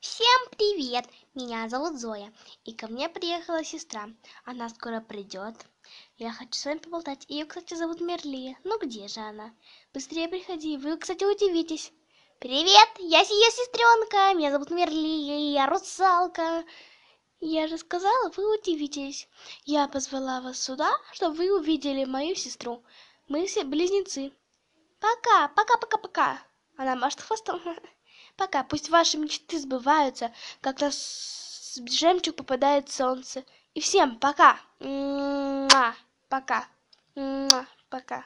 Всем привет! Меня зовут Зоя, и ко мне приехала сестра. Она скоро придет. Я хочу с вами поболтать. Ее, кстати, зовут Мерли. Ну где же она? Быстрее приходи, вы, кстати, удивитесь. Привет, я ее сестренка, меня зовут Мерли, я русалка. Я же сказала, вы удивитесь. Я позвала вас сюда, чтобы вы увидели мою сестру. Мы все близнецы. Пока, пока, пока, пока. Она машет хвостом. пока пусть ваши мечты сбываются как раз жемчуг попадает солнце и всем пока пока пока